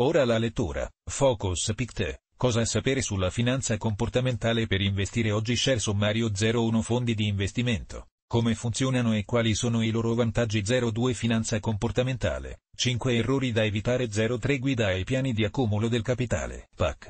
Ora la lettura, Focus Pictet. Cosa sapere sulla finanza comportamentale per investire oggi Share sommario 01 fondi di investimento come funzionano e quali sono i loro vantaggi 02 Finanza comportamentale, 5 errori da evitare 03 Guida ai piani di accumulo del capitale, PAC,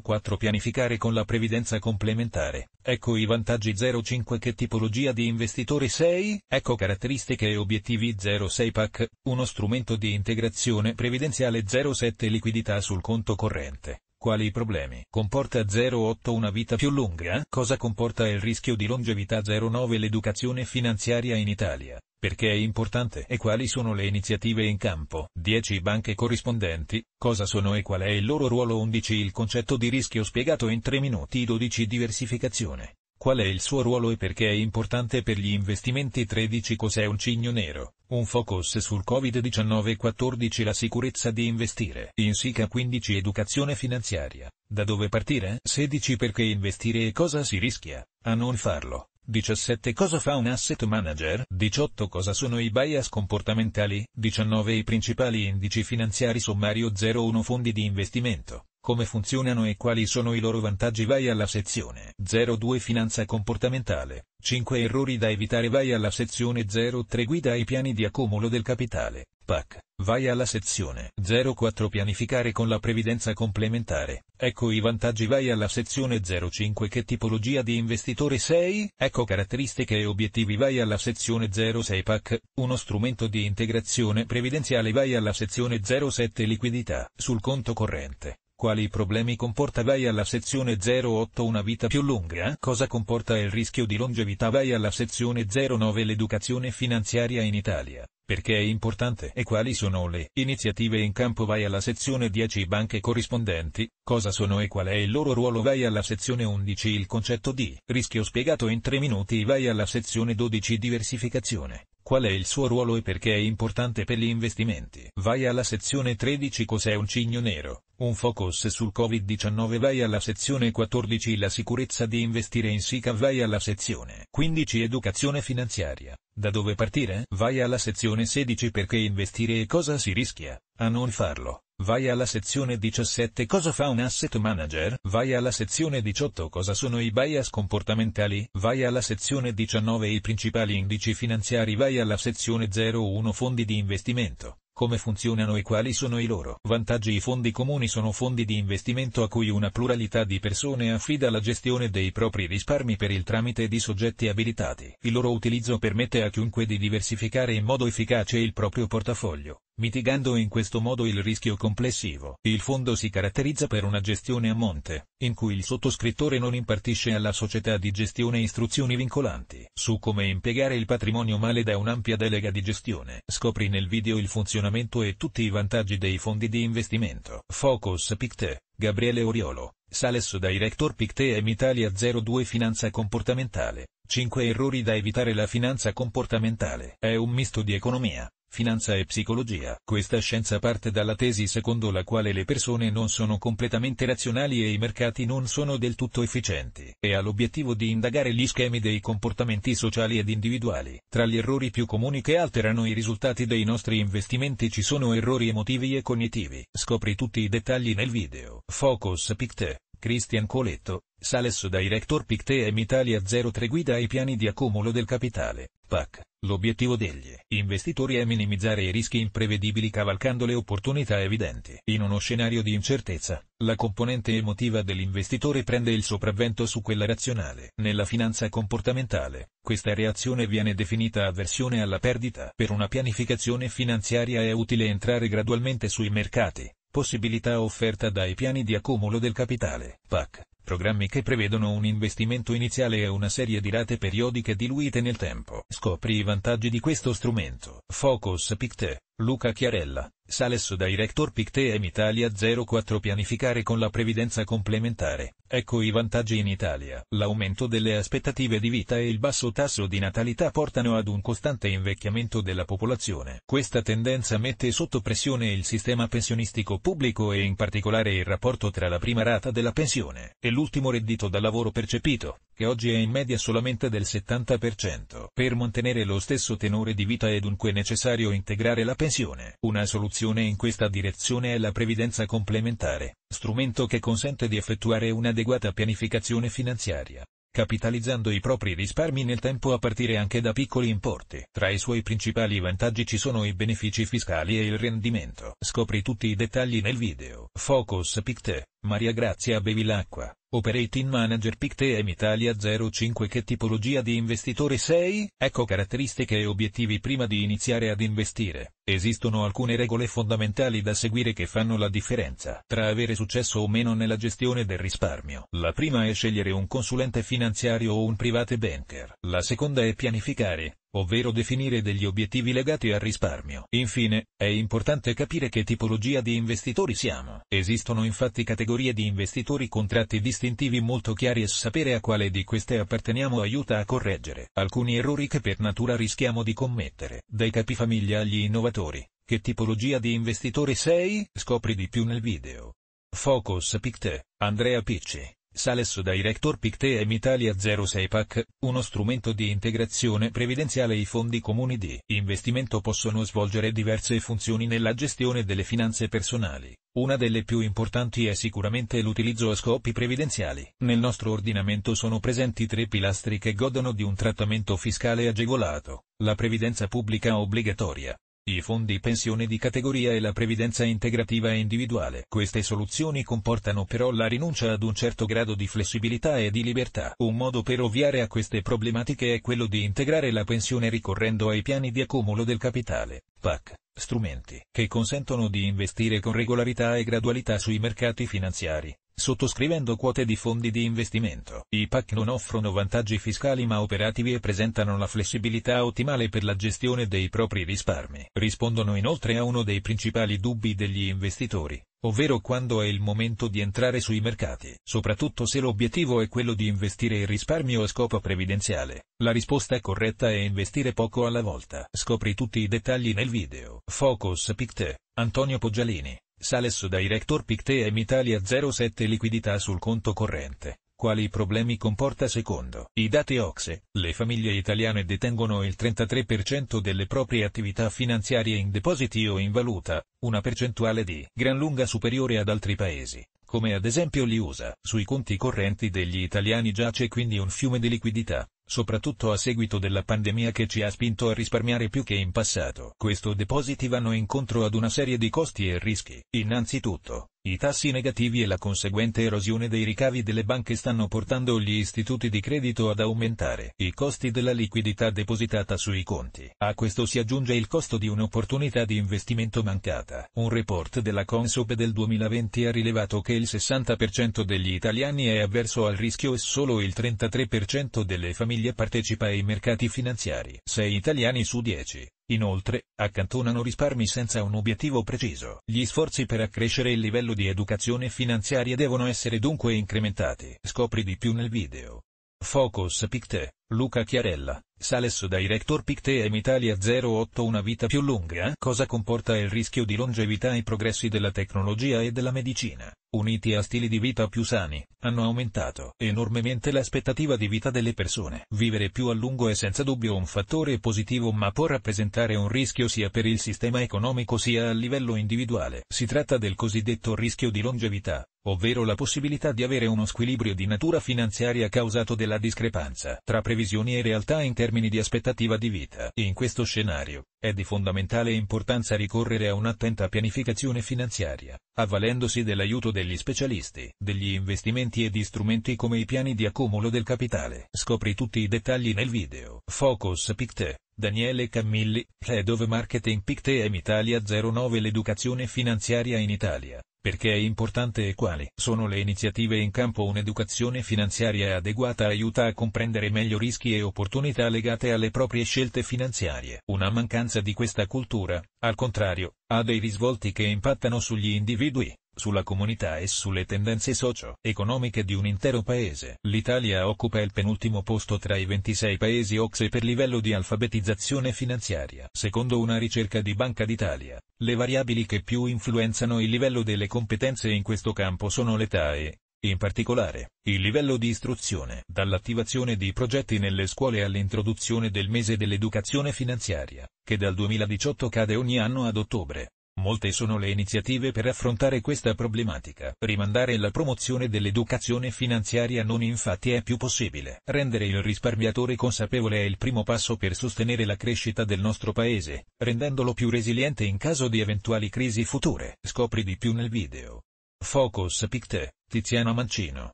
04 Pianificare con la previdenza complementare, ecco i vantaggi 05 Che tipologia di investitore sei, ecco caratteristiche e obiettivi 06 PAC, uno strumento di integrazione previdenziale 07 Liquidità sul conto corrente, quali problemi comporta 08 una vita più lunga? Cosa comporta il rischio di longevità 09 l'educazione finanziaria in Italia? Perché è importante e quali sono le iniziative in campo? 10 banche corrispondenti, cosa sono e qual è il loro ruolo? 11 il concetto di rischio spiegato in 3 minuti 12 diversificazione. Qual è il suo ruolo e perché è importante per gli investimenti 13 Cos'è un cigno nero? Un focus sul Covid-19 14 La sicurezza di investire. In SICA 15 Educazione finanziaria. Da dove partire? 16 Perché investire e cosa si rischia? A non farlo. 17 Cosa fa un asset manager? 18 Cosa sono i bias comportamentali? 19 I principali indici finanziari sommario 01 Fondi di investimento come funzionano e quali sono i loro vantaggi vai alla sezione 02 Finanza comportamentale, 5 errori da evitare vai alla sezione 03 Guida ai piani di accumulo del capitale, PAC, vai alla sezione 04 Pianificare con la previdenza complementare, ecco i vantaggi vai alla sezione 05 Che tipologia di investitore sei, ecco caratteristiche e obiettivi vai alla sezione 06 PAC, uno strumento di integrazione previdenziale vai alla sezione 07 Liquidità, sul conto corrente, quali problemi comporta vai alla sezione 08 una vita più lunga? Cosa comporta il rischio di longevità vai alla sezione 09 l'educazione finanziaria in Italia? Perché è importante e quali sono le iniziative in campo vai alla sezione 10 banche corrispondenti, cosa sono e qual è il loro ruolo vai alla sezione 11 il concetto di rischio spiegato in 3 minuti vai alla sezione 12 diversificazione, Qual è il suo ruolo e perché è importante per gli investimenti? Vai alla sezione 13 Cos'è un cigno nero? Un focus sul Covid-19 Vai alla sezione 14 La sicurezza di investire in SICA Vai alla sezione 15 Educazione finanziaria da dove partire? Vai alla sezione 16 perché investire e cosa si rischia a non farlo. Vai alla sezione 17 Cosa fa un asset manager? Vai alla sezione 18 Cosa sono i bias comportamentali? Vai alla sezione 19 I principali indici finanziari Vai alla sezione 01 Fondi di investimento come funzionano e quali sono i loro vantaggi. I fondi comuni sono fondi di investimento a cui una pluralità di persone affida la gestione dei propri risparmi per il tramite di soggetti abilitati. Il loro utilizzo permette a chiunque di diversificare in modo efficace il proprio portafoglio, mitigando in questo modo il rischio complessivo. Il fondo si caratterizza per una gestione a monte, in cui il sottoscrittore non impartisce alla società di gestione istruzioni vincolanti su come impiegare il patrimonio male da un'ampia delega di gestione. Scopri nel video il funzionamento e tutti i vantaggi dei fondi di investimento. Focus Pictet, Gabriele Oriolo, Sales Director Pictet e Mitalia 02 Finanza comportamentale. 5 errori da evitare La finanza comportamentale è un misto di economia, finanza e psicologia. Questa scienza parte dalla tesi secondo la quale le persone non sono completamente razionali e i mercati non sono del tutto efficienti, e ha l'obiettivo di indagare gli schemi dei comportamenti sociali ed individuali. Tra gli errori più comuni che alterano i risultati dei nostri investimenti ci sono errori emotivi e cognitivi. Scopri tutti i dettagli nel video. Focus Pictet Cristian Coletto, Sales Director Picteem Italia 03 guida ai piani di accumulo del capitale, PAC. L'obiettivo degli investitori è minimizzare i rischi imprevedibili cavalcando le opportunità evidenti. In uno scenario di incertezza, la componente emotiva dell'investitore prende il sopravvento su quella razionale. Nella finanza comportamentale, questa reazione viene definita avversione alla perdita. Per una pianificazione finanziaria è utile entrare gradualmente sui mercati, Possibilità offerta dai piani di accumulo del capitale, PAC, programmi che prevedono un investimento iniziale e una serie di rate periodiche diluite nel tempo. Scopri i vantaggi di questo strumento. Focus Pictet, Luca Chiarella. Salesso Director Picteem Italia 04 Pianificare con la previdenza complementare. Ecco i vantaggi in Italia. L'aumento delle aspettative di vita e il basso tasso di natalità portano ad un costante invecchiamento della popolazione. Questa tendenza mette sotto pressione il sistema pensionistico pubblico e in particolare il rapporto tra la prima rata della pensione e l'ultimo reddito da lavoro percepito, che oggi è in media solamente del 70%. Per mantenere lo stesso tenore di vita è dunque necessario integrare la pensione. Una soluzione soluzione in questa direzione è la previdenza complementare, strumento che consente di effettuare un'adeguata pianificazione finanziaria, capitalizzando i propri risparmi nel tempo a partire anche da piccoli importi. Tra i suoi principali vantaggi ci sono i benefici fiscali e il rendimento. Scopri tutti i dettagli nel video. Focus Pict Maria Grazia Bevilacqua, Operating Manager PicTM Italia 05 Che tipologia di investitore sei? Ecco caratteristiche e obiettivi prima di iniziare ad investire. Esistono alcune regole fondamentali da seguire che fanno la differenza tra avere successo o meno nella gestione del risparmio. La prima è scegliere un consulente finanziario o un private banker. La seconda è pianificare, ovvero definire degli obiettivi legati al risparmio. Infine, è importante capire che tipologia di investitori siamo. Esistono infatti categorie di investitori con tratti distintivi molto chiari e sapere a quale di queste apparteniamo aiuta a correggere alcuni errori che per natura rischiamo di commettere. Dai capifamiglia agli innovatori. Che tipologia di investitore sei? Scopri di più nel video. Focus Pictet, Andrea Picci. Sales Director Picteem Italia 06 PAC, uno strumento di integrazione previdenziale i fondi comuni di investimento possono svolgere diverse funzioni nella gestione delle finanze personali. Una delle più importanti è sicuramente l'utilizzo a scopi previdenziali. Nel nostro ordinamento sono presenti tre pilastri che godono di un trattamento fiscale agevolato, la previdenza pubblica obbligatoria, i fondi pensione di categoria e la previdenza integrativa individuale. Queste soluzioni comportano però la rinuncia ad un certo grado di flessibilità e di libertà. Un modo per ovviare a queste problematiche è quello di integrare la pensione ricorrendo ai piani di accumulo del capitale, PAC, strumenti che consentono di investire con regolarità e gradualità sui mercati finanziari, sottoscrivendo quote di fondi di investimento. I PAC non offrono vantaggi fiscali ma operativi e presentano la flessibilità ottimale per la gestione dei propri risparmi. Rispondono inoltre a uno dei principali dubbi degli investitori, ovvero quando è il momento di entrare sui mercati, soprattutto se l'obiettivo è quello di investire il risparmio a scopo previdenziale. La risposta corretta è investire poco alla volta. Scopri tutti i dettagli nel video. Focus Picte, Antonio Poggialini, Sales Director Picte Emitalia 07 Liquidità sul conto corrente quali problemi comporta secondo i dati OXE, Le famiglie italiane detengono il 33% delle proprie attività finanziarie in depositi o in valuta, una percentuale di gran lunga superiore ad altri paesi come ad esempio gli USA. Sui conti correnti degli italiani giace quindi un fiume di liquidità, soprattutto a seguito della pandemia che ci ha spinto a risparmiare più che in passato. Questo depositi vanno incontro ad una serie di costi e rischi. Innanzitutto, i tassi negativi e la conseguente erosione dei ricavi delle banche stanno portando gli istituti di credito ad aumentare i costi della liquidità depositata sui conti. A questo si aggiunge il costo di un'opportunità di investimento mancata. Un report della Consob del 2020 ha rilevato che il 60% degli italiani è avverso al rischio e solo il 33% delle famiglie partecipa ai mercati finanziari. 6 italiani su 10 Inoltre, accantonano risparmi senza un obiettivo preciso. Gli sforzi per accrescere il livello di educazione finanziaria devono essere dunque incrementati. Scopri di più nel video. Focus Pictet Luca Chiarella, Sales Director Picteam Italia 08 Una vita più lunga eh? Cosa comporta il rischio di longevità e progressi della tecnologia e della medicina, uniti a stili di vita più sani, hanno aumentato enormemente l'aspettativa di vita delle persone. Vivere più a lungo è senza dubbio un fattore positivo ma può rappresentare un rischio sia per il sistema economico sia a livello individuale. Si tratta del cosiddetto rischio di longevità, ovvero la possibilità di avere uno squilibrio di natura finanziaria causato della discrepanza tra previsioni previsioni e realtà in termini di aspettativa di vita. In questo scenario, è di fondamentale importanza ricorrere a un'attenta pianificazione finanziaria, avvalendosi dell'aiuto degli specialisti, degli investimenti e di strumenti come i piani di accumulo del capitale. Scopri tutti i dettagli nel video. Focus Picte, Daniele Camilli, Head of Marketing Pictet Italia 09 L'educazione finanziaria in Italia, perché è importante e quali sono le iniziative in campo un'educazione finanziaria adeguata aiuta a comprendere meglio rischi e opportunità legate alle proprie scelte finanziarie. Una mancanza di questa cultura, al contrario, ha dei risvolti che impattano sugli individui, sulla comunità e sulle tendenze socio-economiche di un intero paese. L'Italia occupa il penultimo posto tra i 26 paesi OXE per livello di alfabetizzazione finanziaria. Secondo una ricerca di Banca d'Italia, le variabili che più influenzano il livello delle competenze in questo campo sono l'età e, in particolare, il livello di istruzione, dall'attivazione di progetti nelle scuole all'introduzione del mese dell'educazione finanziaria, che dal 2018 cade ogni anno ad ottobre, Molte sono le iniziative per affrontare questa problematica. Rimandare la promozione dell'educazione finanziaria non infatti è più possibile. Rendere il risparmiatore consapevole è il primo passo per sostenere la crescita del nostro paese, rendendolo più resiliente in caso di eventuali crisi future. Scopri di più nel video. Focus Picte, Tiziano Mancino,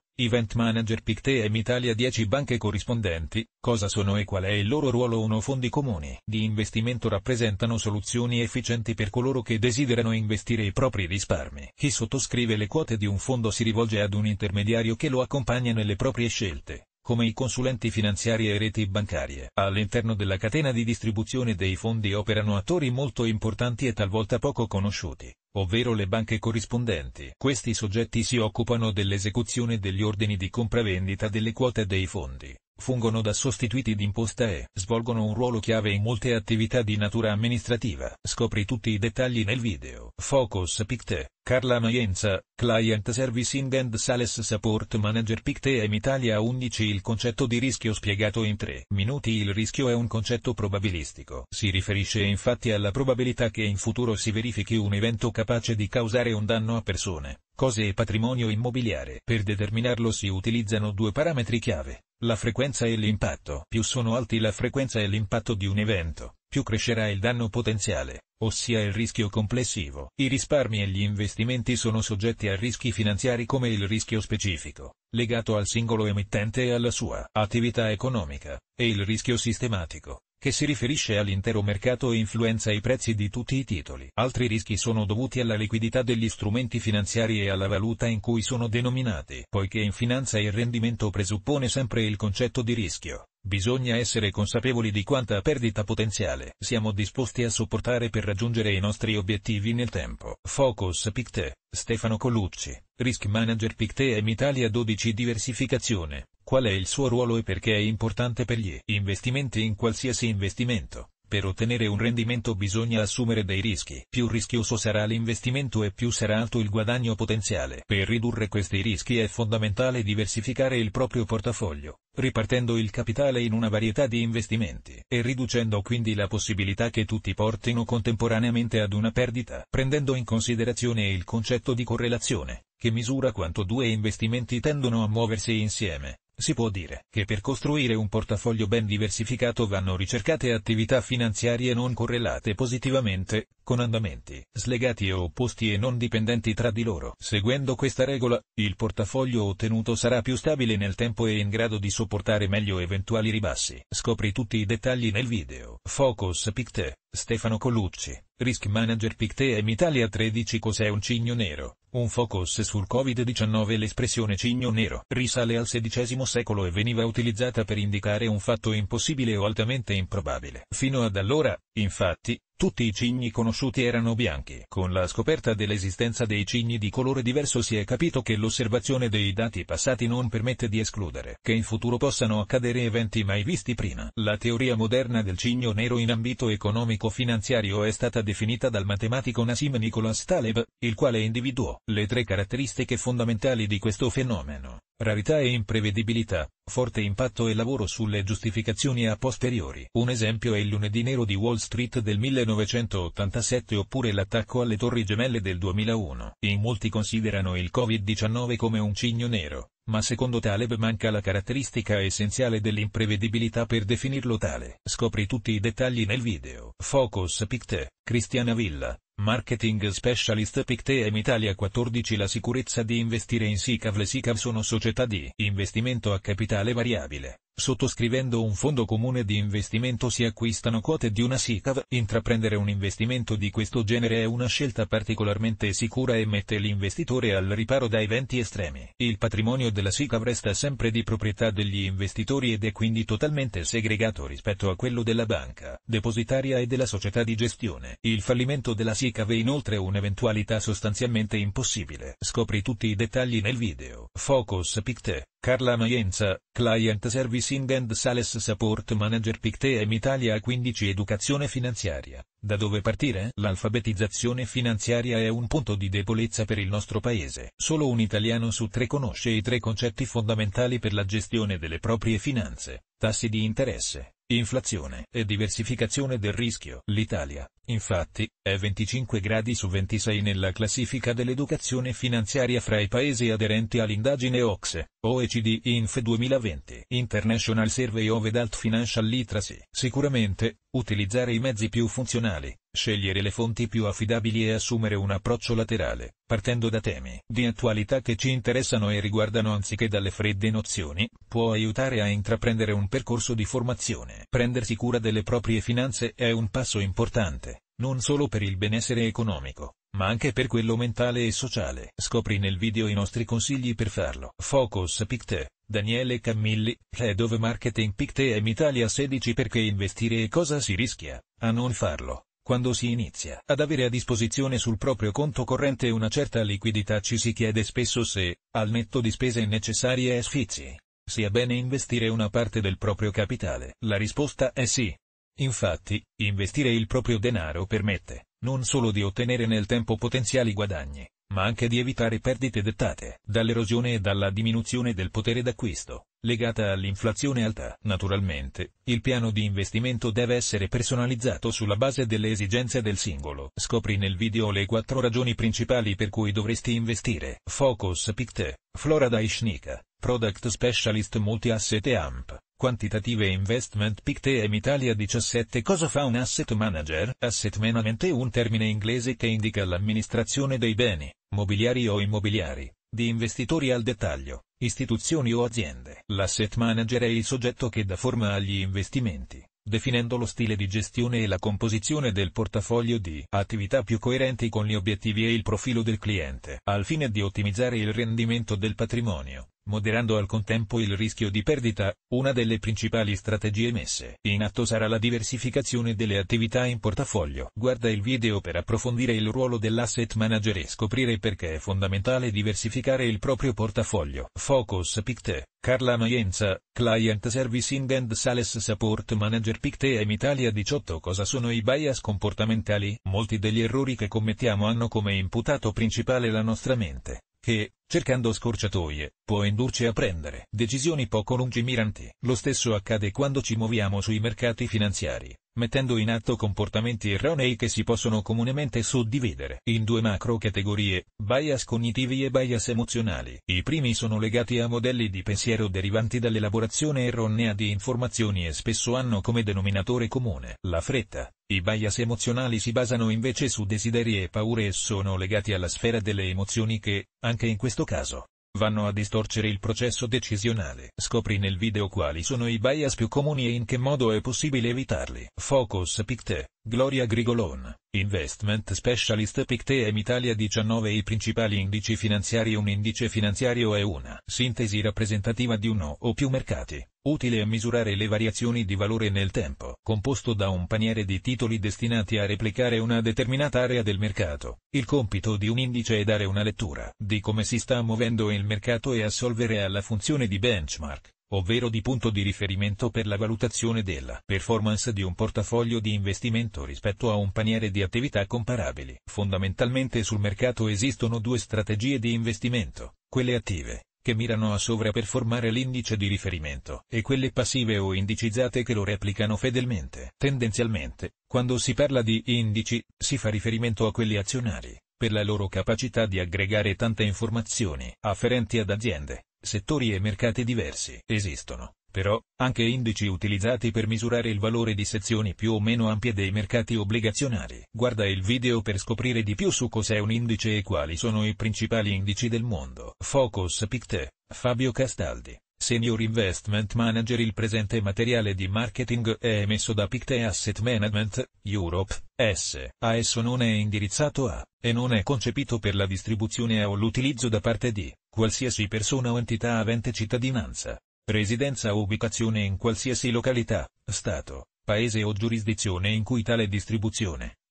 Event Manager Picte e Mitalia 10 banche corrispondenti, cosa sono e qual è il loro ruolo uno Fondi comuni di investimento rappresentano soluzioni efficienti per coloro che desiderano investire i propri risparmi. Chi sottoscrive le quote di un fondo si rivolge ad un intermediario che lo accompagna nelle proprie scelte come i consulenti finanziari e reti bancarie. All'interno della catena di distribuzione dei fondi operano attori molto importanti e talvolta poco conosciuti, ovvero le banche corrispondenti. Questi soggetti si occupano dell'esecuzione degli ordini di compravendita delle quote dei fondi, fungono da sostituiti d'imposta e svolgono un ruolo chiave in molte attività di natura amministrativa. Scopri tutti i dettagli nel video. Focus Pictet Carla Maienza, Client Servicing and Sales Support Manager PicTM Italia 11 Il concetto di rischio spiegato in 3 minuti Il rischio è un concetto probabilistico. Si riferisce infatti alla probabilità che in futuro si verifichi un evento capace di causare un danno a persone, cose e patrimonio immobiliare. Per determinarlo si utilizzano due parametri chiave, la frequenza e l'impatto. Più sono alti la frequenza e l'impatto di un evento, più crescerà il danno potenziale, ossia il rischio complessivo. I risparmi e gli investimenti sono soggetti a rischi finanziari come il rischio specifico, legato al singolo emittente e alla sua attività economica, e il rischio sistematico, che si riferisce all'intero mercato e influenza i prezzi di tutti i titoli. Altri rischi sono dovuti alla liquidità degli strumenti finanziari e alla valuta in cui sono denominati, poiché in finanza il rendimento presuppone sempre il concetto di rischio. Bisogna essere consapevoli di quanta perdita potenziale siamo disposti a sopportare per raggiungere i nostri obiettivi nel tempo. Focus Picte, Stefano Colucci, Risk Manager Picte e Mitalia 12 Diversificazione, qual è il suo ruolo e perché è importante per gli investimenti in qualsiasi investimento? Per ottenere un rendimento bisogna assumere dei rischi. Più rischioso sarà l'investimento e più sarà alto il guadagno potenziale. Per ridurre questi rischi è fondamentale diversificare il proprio portafoglio, ripartendo il capitale in una varietà di investimenti e riducendo quindi la possibilità che tutti portino contemporaneamente ad una perdita, prendendo in considerazione il concetto di correlazione, che misura quanto due investimenti tendono a muoversi insieme. Si può dire che per costruire un portafoglio ben diversificato vanno ricercate attività finanziarie non correlate positivamente, con andamenti slegati e opposti e non dipendenti tra di loro. Seguendo questa regola, il portafoglio ottenuto sarà più stabile nel tempo e in grado di sopportare meglio eventuali ribassi. Scopri tutti i dettagli nel video. Focus Pictet, Stefano Colucci. Risk Manager PicTM Italia 13 Cos'è un cigno nero? Un focus sul Covid-19 L'espressione cigno nero risale al XVI secolo e veniva utilizzata per indicare un fatto impossibile o altamente improbabile. Fino ad allora, infatti, tutti i cigni conosciuti erano bianchi. Con la scoperta dell'esistenza dei cigni di colore diverso si è capito che l'osservazione dei dati passati non permette di escludere che in futuro possano accadere eventi mai visti prima. La teoria moderna del cigno nero in ambito economico-finanziario è stata definita dal matematico Nassim Nicholas Taleb, il quale individuò le tre caratteristiche fondamentali di questo fenomeno rarità e imprevedibilità, forte impatto e lavoro sulle giustificazioni a posteriori. Un esempio è il lunedì nero di Wall Street del 1987 oppure l'attacco alle torri gemelle del 2001. In molti considerano il Covid-19 come un cigno nero, ma secondo Taleb manca la caratteristica essenziale dell'imprevedibilità per definirlo tale. Scopri tutti i dettagli nel video. Focus Picte, Cristiana Villa, Marketing Specialist Picte e Italia 14 La sicurezza di investire in SICAV Le SICAV sono società di investimento a capitale variabile, Sottoscrivendo un fondo comune di investimento si acquistano quote di una SICAV. Intraprendere un investimento di questo genere è una scelta particolarmente sicura e mette l'investitore al riparo da eventi estremi. Il patrimonio della SICAV resta sempre di proprietà degli investitori ed è quindi totalmente segregato rispetto a quello della banca, depositaria e della società di gestione. Il fallimento della SICAV è inoltre un'eventualità sostanzialmente impossibile. Scopri tutti i dettagli nel video. Focus Pictet Carla Maienza, Client Servicing and Sales Support Manager Picteem Italia 15 Educazione finanziaria. Da dove partire? L'alfabetizzazione finanziaria è un punto di debolezza per il nostro paese. Solo un italiano su tre conosce i tre concetti fondamentali per la gestione delle proprie finanze, tassi di interesse, Inflazione e diversificazione del rischio. L'Italia, infatti, è 25 gradi su 26 nella classifica dell'educazione finanziaria fra i paesi aderenti all'indagine OXE, OECD Inf 2020, International Survey of Adult Financial Literacy. Sicuramente, Utilizzare i mezzi più funzionali, scegliere le fonti più affidabili e assumere un approccio laterale, partendo da temi di attualità che ci interessano e riguardano anziché dalle fredde nozioni, può aiutare a intraprendere un percorso di formazione. Prendersi cura delle proprie finanze è un passo importante, non solo per il benessere economico, ma anche per quello mentale e sociale. Scopri nel video i nostri consigli per farlo. Focus Picte, Daniele Camilli, Head of Marketing Picte Pictet Italia 16 perché investire e cosa si rischia, a non farlo. Quando si inizia ad avere a disposizione sul proprio conto corrente una certa liquidità ci si chiede spesso se, al netto di spese necessarie e sfizi, sia bene investire una parte del proprio capitale. La risposta è sì. Infatti, investire il proprio denaro permette, non solo di ottenere nel tempo potenziali guadagni, ma anche di evitare perdite dettate dall'erosione e dalla diminuzione del potere d'acquisto, legata all'inflazione alta. Naturalmente, il piano di investimento deve essere personalizzato sulla base delle esigenze del singolo. Scopri nel video le quattro ragioni principali per cui dovresti investire. Focus Picked, Florida Ishnika, Product Specialist Multi-Asset Amp. Quantitative Investment Pictem Italia 17 Cosa fa un asset manager? Asset management è un termine inglese che indica l'amministrazione dei beni, mobiliari o immobiliari, di investitori al dettaglio, istituzioni o aziende. L'asset manager è il soggetto che dà forma agli investimenti, definendo lo stile di gestione e la composizione del portafoglio di attività più coerenti con gli obiettivi e il profilo del cliente, al fine di ottimizzare il rendimento del patrimonio moderando al contempo il rischio di perdita, una delle principali strategie messe in atto sarà la diversificazione delle attività in portafoglio. Guarda il video per approfondire il ruolo dell'asset manager e scoprire perché è fondamentale diversificare il proprio portafoglio. Focus Pictet, Carla Maienza, Client Servicing and Sales Support Manager Pictet e Italia 18 Cosa sono i bias comportamentali? Molti degli errori che commettiamo hanno come imputato principale la nostra mente che, cercando scorciatoie, può indurci a prendere decisioni poco lungimiranti. Lo stesso accade quando ci muoviamo sui mercati finanziari mettendo in atto comportamenti erronei che si possono comunemente suddividere in due macro categorie, bias cognitivi e bias emozionali. I primi sono legati a modelli di pensiero derivanti dall'elaborazione erronea di informazioni e spesso hanno come denominatore comune la fretta. I bias emozionali si basano invece su desideri e paure e sono legati alla sfera delle emozioni che, anche in questo caso, vanno a distorcere il processo decisionale. Scopri nel video quali sono i bias più comuni e in che modo è possibile evitarli. Focus Pictet Gloria Grigolon, Investment Specialist Picteem Italia 19 I principali indici finanziari Un indice finanziario è una sintesi rappresentativa di uno o più mercati, utile a misurare le variazioni di valore nel tempo, composto da un paniere di titoli destinati a replicare una determinata area del mercato. Il compito di un indice è dare una lettura di come si sta muovendo il mercato e assolvere alla funzione di benchmark ovvero di punto di riferimento per la valutazione della performance di un portafoglio di investimento rispetto a un paniere di attività comparabili. Fondamentalmente sul mercato esistono due strategie di investimento, quelle attive, che mirano a sovraperformare l'indice di riferimento, e quelle passive o indicizzate che lo replicano fedelmente. Tendenzialmente, quando si parla di indici, si fa riferimento a quelli azionari per la loro capacità di aggregare tante informazioni afferenti ad aziende, settori e mercati diversi. Esistono, però, anche indici utilizzati per misurare il valore di sezioni più o meno ampie dei mercati obbligazionari. Guarda il video per scoprire di più su cos'è un indice e quali sono i principali indici del mondo. Focus Pictet, Fabio Castaldi. Senior Investment Manager Il presente materiale di marketing è emesso da Pictet Asset Management, Europe, S. A Esso non è indirizzato a, e non è concepito per la distribuzione o l'utilizzo da parte di, qualsiasi persona o entità avente cittadinanza, residenza o ubicazione in qualsiasi località, stato, paese o giurisdizione in cui tale distribuzione,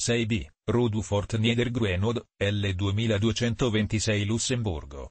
6B, Rodu Fort Niedergrenod, L2226 Lussemburgo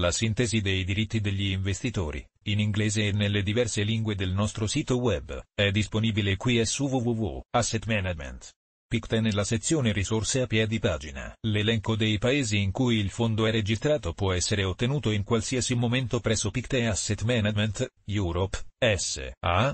la sintesi dei diritti degli investitori, in inglese e nelle diverse lingue del nostro sito web, è disponibile qui su www.assetmanagement. nella sezione risorse a piedi pagina. L'elenco dei paesi in cui il fondo è registrato può essere ottenuto in qualsiasi momento presso Pictet Asset Management, Europe, S.A